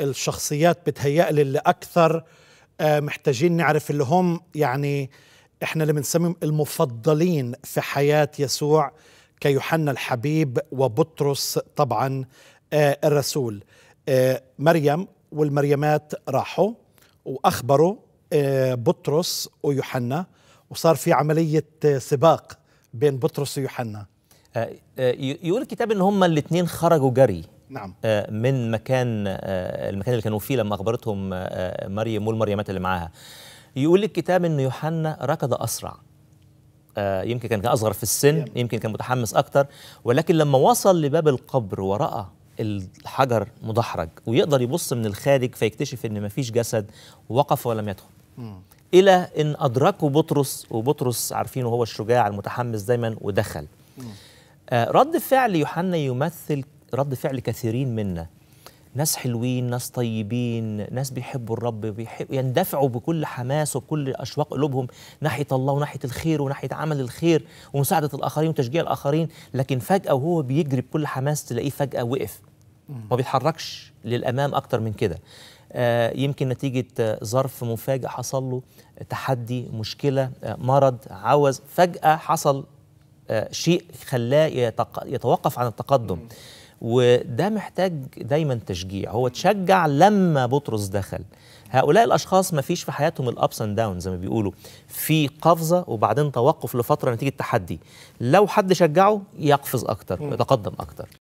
الشخصيات بتهيألي اللي أكثر آه، محتاجين نعرف اللي هم يعني إحنا اللي بنسميهم المفضلين في حياة يسوع كيوحنا الحبيب وبطرس طبعا آه، الرسول آه، مريم والمريمات راحوا وأخبروا بطرس ويوحنا وصار في عملية سباق بين بطرس ويوحنا يقول الكتاب ان هما الاثنين خرجوا جري نعم آه، من مكان آه، المكان اللي كانوا فيه لما اخبرتهم آه، مريم مول مريمات اللي معاها يقول الكتاب ان يوحنا ركض اسرع يمكن كان اصغر في السن يمكن كان متحمس اكتر ولكن لما وصل لباب القبر وراى الحجر مدحرج ويقدر يبص من الخارج فيكتشف ان مفيش جسد وقف ولم يدخل الى ان ادركه بطرس وبطرس عارفين هو الشجاع المتحمس دايما ودخل رد فعل يوحنا يمثل رد فعل كثيرين منا ناس حلوين ناس طيبين ناس بيحبوا الرب بيحب يندفعوا بكل حماس وبكل اشواق قلوبهم ناحيه الله وناحيه الخير وناحيه عمل الخير ومساعده الاخرين وتشجيع الاخرين لكن فجاه وهو بيجري بكل حماس تلاقيه فجاه وقف ما بيتحركش للامام اكتر من كده آه يمكن نتيجه آه، ظرف مفاجئ حصل له تحدي مشكله آه مرض عوز فجاه حصل آه شيء خلاه يتوقف عن التقدم وده محتاج دايما تشجيع هو تشجع لما بطرس دخل هؤلاء الاشخاص ما فيش في حياتهم الابس اند داون زي ما بيقولوا في قفزه وبعدين توقف لفتره نتيجه تحدي لو حد شجعه يقفز اكتر يتقدم اكتر